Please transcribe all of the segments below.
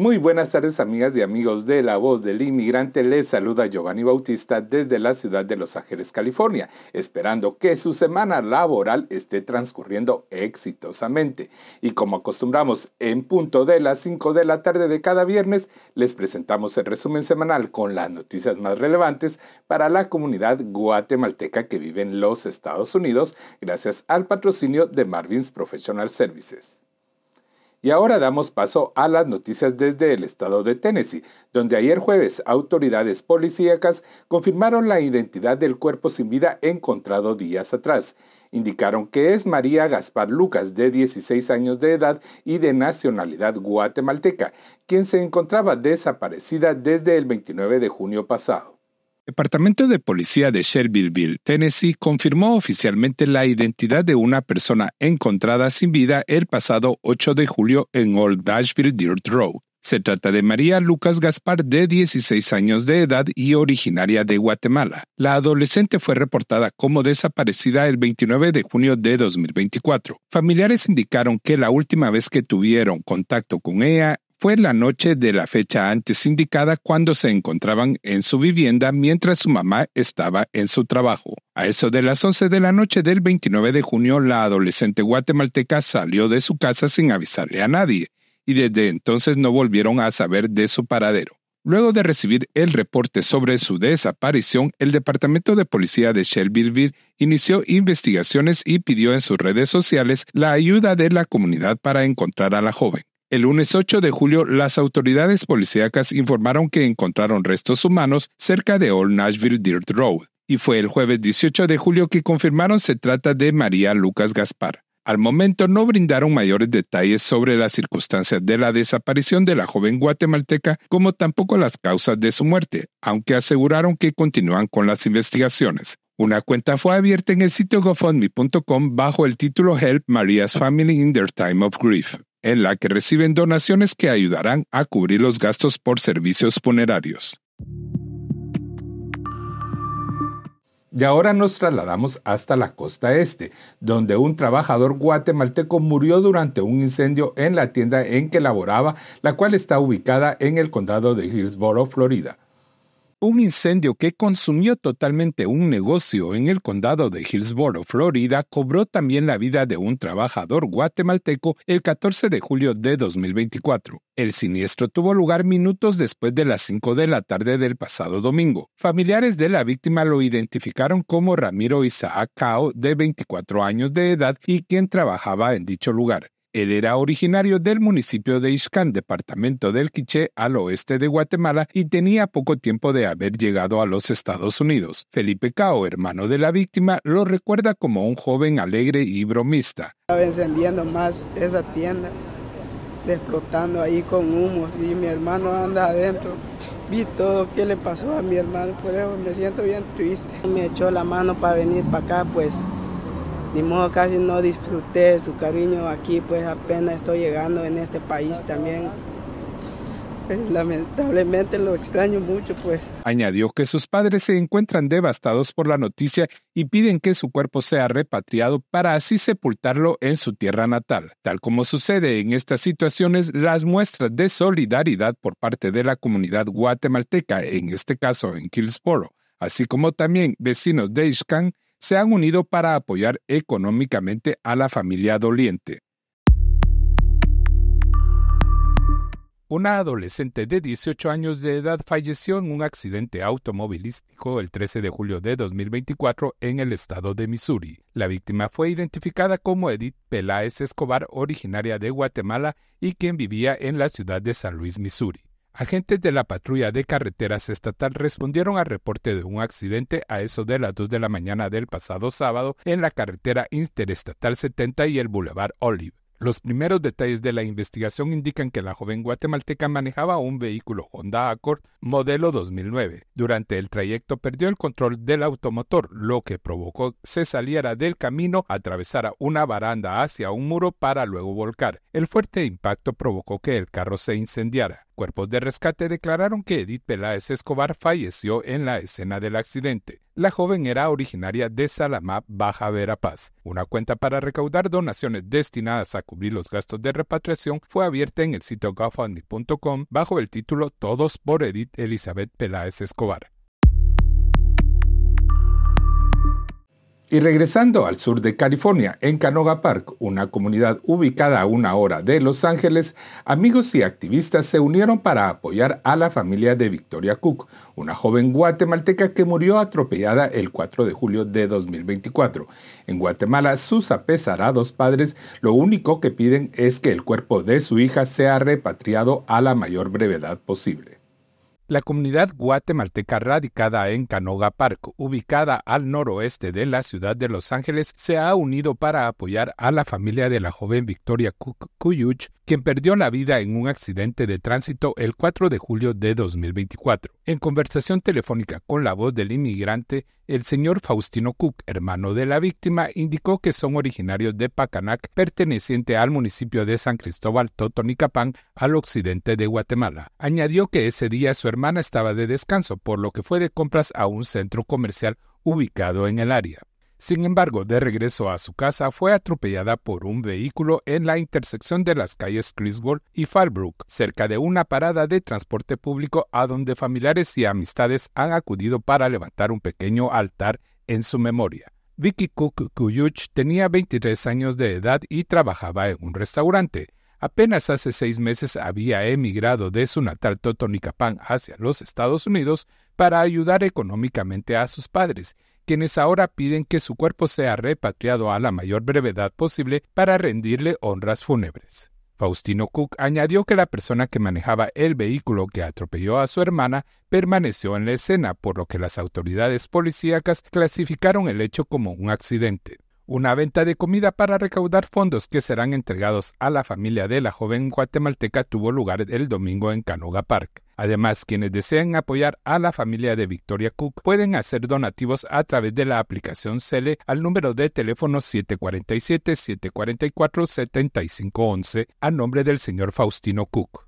Muy buenas tardes amigas y amigos de La Voz del Inmigrante, les saluda Giovanni Bautista desde la ciudad de Los Ángeles, California, esperando que su semana laboral esté transcurriendo exitosamente. Y como acostumbramos en punto de las 5 de la tarde de cada viernes, les presentamos el resumen semanal con las noticias más relevantes para la comunidad guatemalteca que vive en los Estados Unidos, gracias al patrocinio de Marvin's Professional Services. Y ahora damos paso a las noticias desde el estado de Tennessee, donde ayer jueves autoridades policíacas confirmaron la identidad del cuerpo sin vida encontrado días atrás. Indicaron que es María Gaspar Lucas, de 16 años de edad y de nacionalidad guatemalteca, quien se encontraba desaparecida desde el 29 de junio pasado. Departamento de Policía de Shervilleville, Tennessee, confirmó oficialmente la identidad de una persona encontrada sin vida el pasado 8 de julio en Old Nashville Dirt Road. Se trata de María Lucas Gaspar, de 16 años de edad y originaria de Guatemala. La adolescente fue reportada como desaparecida el 29 de junio de 2024. Familiares indicaron que la última vez que tuvieron contacto con ella fue la noche de la fecha antes indicada cuando se encontraban en su vivienda mientras su mamá estaba en su trabajo. A eso de las 11 de la noche del 29 de junio, la adolescente guatemalteca salió de su casa sin avisarle a nadie y desde entonces no volvieron a saber de su paradero. Luego de recibir el reporte sobre su desaparición, el Departamento de Policía de Shelbyville inició investigaciones y pidió en sus redes sociales la ayuda de la comunidad para encontrar a la joven. El lunes 8 de julio, las autoridades policíacas informaron que encontraron restos humanos cerca de Old Nashville Dirt Road, y fue el jueves 18 de julio que confirmaron se trata de María Lucas Gaspar. Al momento no brindaron mayores detalles sobre las circunstancias de la desaparición de la joven guatemalteca, como tampoco las causas de su muerte, aunque aseguraron que continúan con las investigaciones. Una cuenta fue abierta en el sitio gofundme.com bajo el título Help Maria's Family in Their Time of Grief en la que reciben donaciones que ayudarán a cubrir los gastos por servicios funerarios. Y ahora nos trasladamos hasta la costa este, donde un trabajador guatemalteco murió durante un incendio en la tienda en que laboraba, la cual está ubicada en el condado de Hillsborough, Florida un incendio que consumió totalmente un negocio en el condado de Hillsborough, Florida, cobró también la vida de un trabajador guatemalteco el 14 de julio de 2024. El siniestro tuvo lugar minutos después de las 5 de la tarde del pasado domingo. Familiares de la víctima lo identificaron como Ramiro Isaac de 24 años de edad y quien trabajaba en dicho lugar. Él era originario del municipio de Ixcán, departamento del Quiché, al oeste de Guatemala, y tenía poco tiempo de haber llegado a los Estados Unidos. Felipe Cao, hermano de la víctima, lo recuerda como un joven alegre y bromista. Estaba encendiendo más esa tienda, explotando ahí con humo, y mi hermano anda adentro. Vi todo que le pasó a mi hermano, por pues, me siento bien triste. Me echó la mano para venir para acá, pues ni modo casi no disfruté su cariño aquí, pues apenas estoy llegando en este país también. Pues lamentablemente lo extraño mucho, pues. Añadió que sus padres se encuentran devastados por la noticia y piden que su cuerpo sea repatriado para así sepultarlo en su tierra natal. Tal como sucede en estas situaciones, las muestras de solidaridad por parte de la comunidad guatemalteca, en este caso en Killsboro, así como también vecinos de Ishkan, se han unido para apoyar económicamente a la familia doliente. Una adolescente de 18 años de edad falleció en un accidente automovilístico el 13 de julio de 2024 en el estado de Missouri. La víctima fue identificada como Edith Peláez Escobar, originaria de Guatemala y quien vivía en la ciudad de San Luis, Missouri. Agentes de la patrulla de carreteras estatal respondieron al reporte de un accidente a eso de las 2 de la mañana del pasado sábado en la carretera interestatal 70 y el Boulevard Olive. Los primeros detalles de la investigación indican que la joven guatemalteca manejaba un vehículo Honda Accord modelo 2009. Durante el trayecto perdió el control del automotor, lo que provocó que se saliera del camino, atravesara una baranda hacia un muro para luego volcar. El fuerte impacto provocó que el carro se incendiara. Cuerpos de rescate declararon que Edith Peláez Escobar falleció en la escena del accidente. La joven era originaria de Salamá, Baja Verapaz. Una cuenta para recaudar donaciones destinadas a cubrir los gastos de repatriación fue abierta en el sitio gofundme.com bajo el título Todos por Edith Elizabeth Peláez Escobar. Y regresando al sur de California, en Canoga Park, una comunidad ubicada a una hora de Los Ángeles, amigos y activistas se unieron para apoyar a la familia de Victoria Cook, una joven guatemalteca que murió atropellada el 4 de julio de 2024. En Guatemala, sus apesarados padres lo único que piden es que el cuerpo de su hija sea repatriado a la mayor brevedad posible. La comunidad guatemalteca radicada en Canoga Park, ubicada al noroeste de la ciudad de Los Ángeles, se ha unido para apoyar a la familia de la joven Victoria Cuyuch, quien perdió la vida en un accidente de tránsito el 4 de julio de 2024. En conversación telefónica con la voz del inmigrante, el señor Faustino Cook, hermano de la víctima, indicó que son originarios de Pacanac, perteneciente al municipio de San Cristóbal Totonicapán, al occidente de Guatemala. Añadió que ese día su hermana estaba de descanso, por lo que fue de compras a un centro comercial ubicado en el área. Sin embargo, de regreso a su casa fue atropellada por un vehículo en la intersección de las calles Criswell y Fallbrook, cerca de una parada de transporte público a donde familiares y amistades han acudido para levantar un pequeño altar en su memoria. Vicky Cook Kuyuch tenía 23 años de edad y trabajaba en un restaurante. Apenas hace seis meses había emigrado de su natal Totonicapán hacia los Estados Unidos para ayudar económicamente a sus padres quienes ahora piden que su cuerpo sea repatriado a la mayor brevedad posible para rendirle honras fúnebres. Faustino Cook añadió que la persona que manejaba el vehículo que atropelló a su hermana permaneció en la escena, por lo que las autoridades policíacas clasificaron el hecho como un accidente una venta de comida para recaudar fondos que serán entregados a la familia de la joven guatemalteca tuvo lugar el domingo en Canoga Park. Además, quienes deseen apoyar a la familia de Victoria Cook pueden hacer donativos a través de la aplicación Cele al número de teléfono 747-744-7511 a nombre del señor Faustino Cook.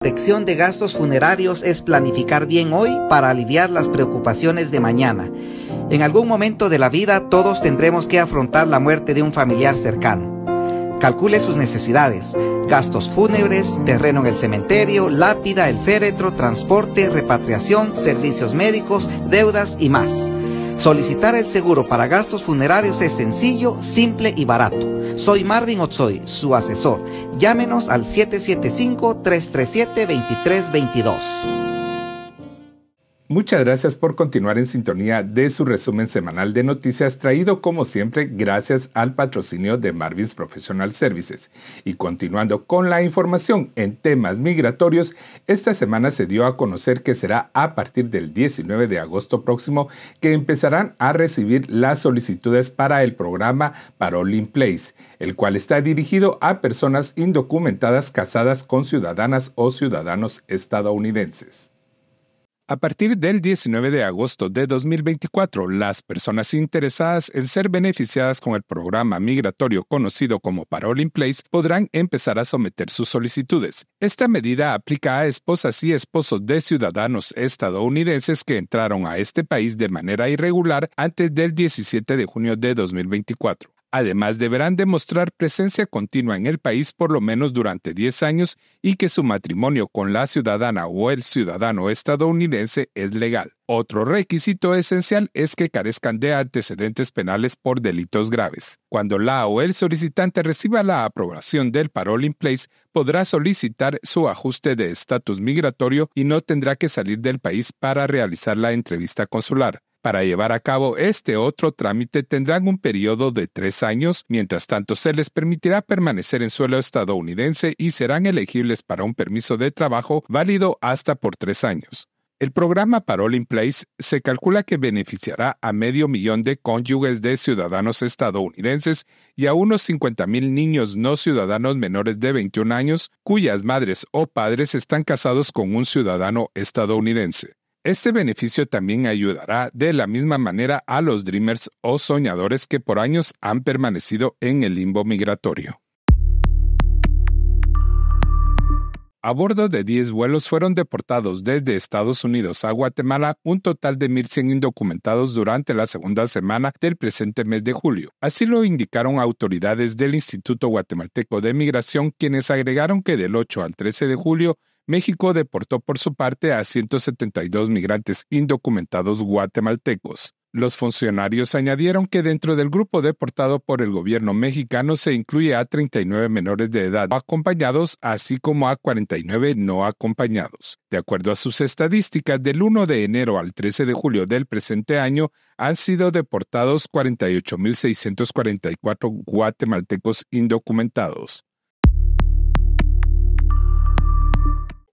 protección de gastos funerarios es planificar bien hoy para aliviar las preocupaciones de mañana. En algún momento de la vida todos tendremos que afrontar la muerte de un familiar cercano. Calcule sus necesidades, gastos fúnebres, terreno en el cementerio, lápida, el féretro, transporte, repatriación, servicios médicos, deudas y más. Solicitar el seguro para gastos funerarios es sencillo, simple y barato. Soy Marvin Otsoy, su asesor. Llámenos al 775-337-2322. Muchas gracias por continuar en sintonía de su resumen semanal de noticias traído como siempre gracias al patrocinio de Marvin's Professional Services. Y continuando con la información en temas migratorios, esta semana se dio a conocer que será a partir del 19 de agosto próximo que empezarán a recibir las solicitudes para el programa Parole in Place, el cual está dirigido a personas indocumentadas casadas con ciudadanas o ciudadanos estadounidenses. A partir del 19 de agosto de 2024, las personas interesadas en ser beneficiadas con el programa migratorio conocido como Parole in Place podrán empezar a someter sus solicitudes. Esta medida aplica a esposas y esposos de ciudadanos estadounidenses que entraron a este país de manera irregular antes del 17 de junio de 2024. Además, deberán demostrar presencia continua en el país por lo menos durante 10 años y que su matrimonio con la ciudadana o el ciudadano estadounidense es legal. Otro requisito esencial es que carezcan de antecedentes penales por delitos graves. Cuando la o el solicitante reciba la aprobación del parole in place, podrá solicitar su ajuste de estatus migratorio y no tendrá que salir del país para realizar la entrevista consular. Para llevar a cabo este otro trámite tendrán un periodo de tres años, mientras tanto se les permitirá permanecer en suelo estadounidense y serán elegibles para un permiso de trabajo válido hasta por tres años. El programa Parole in Place se calcula que beneficiará a medio millón de cónyuges de ciudadanos estadounidenses y a unos 50,000 niños no ciudadanos menores de 21 años cuyas madres o padres están casados con un ciudadano estadounidense. Este beneficio también ayudará de la misma manera a los dreamers o soñadores que por años han permanecido en el limbo migratorio. A bordo de 10 vuelos fueron deportados desde Estados Unidos a Guatemala un total de 1.100 indocumentados durante la segunda semana del presente mes de julio. Así lo indicaron autoridades del Instituto Guatemalteco de Migración, quienes agregaron que del 8 al 13 de julio México deportó por su parte a 172 migrantes indocumentados guatemaltecos. Los funcionarios añadieron que dentro del grupo deportado por el gobierno mexicano se incluye a 39 menores de edad acompañados, así como a 49 no acompañados. De acuerdo a sus estadísticas, del 1 de enero al 13 de julio del presente año han sido deportados 48.644 guatemaltecos indocumentados.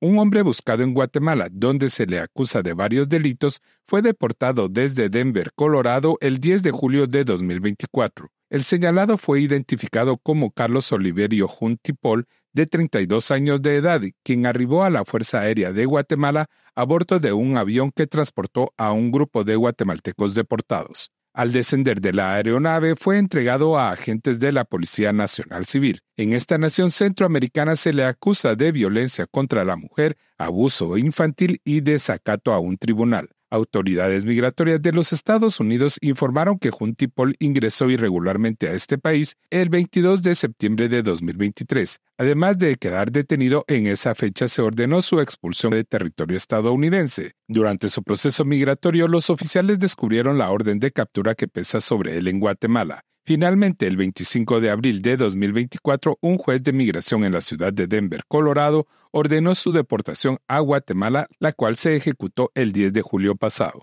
un hombre buscado en Guatemala, donde se le acusa de varios delitos, fue deportado desde Denver, Colorado, el 10 de julio de 2024. El señalado fue identificado como Carlos Oliverio Juntipol, de 32 años de edad, quien arribó a la Fuerza Aérea de Guatemala a bordo de un avión que transportó a un grupo de guatemaltecos deportados. Al descender de la aeronave fue entregado a agentes de la Policía Nacional Civil. En esta nación centroamericana se le acusa de violencia contra la mujer, abuso infantil y desacato a un tribunal. Autoridades migratorias de los Estados Unidos informaron que Juntipol ingresó irregularmente a este país el 22 de septiembre de 2023. Además de quedar detenido en esa fecha, se ordenó su expulsión de territorio estadounidense. Durante su proceso migratorio, los oficiales descubrieron la orden de captura que pesa sobre él en Guatemala. Finalmente, el 25 de abril de 2024, un juez de migración en la ciudad de Denver, Colorado, ordenó su deportación a Guatemala, la cual se ejecutó el 10 de julio pasado.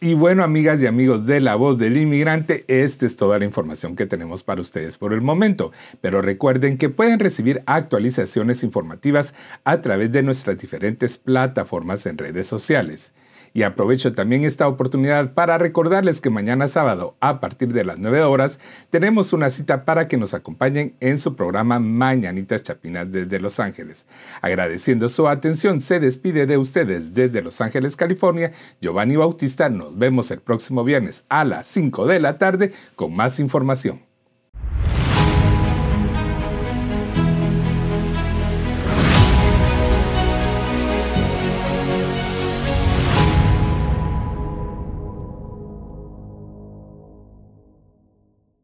Y bueno, amigas y amigos de La Voz del Inmigrante, esta es toda la información que tenemos para ustedes por el momento. Pero recuerden que pueden recibir actualizaciones informativas a través de nuestras diferentes plataformas en redes sociales. Y aprovecho también esta oportunidad para recordarles que mañana sábado, a partir de las 9 horas, tenemos una cita para que nos acompañen en su programa Mañanitas Chapinas desde Los Ángeles. Agradeciendo su atención, se despide de ustedes desde Los Ángeles, California, Giovanni Bautista. Nos vemos el próximo viernes a las 5 de la tarde con más información.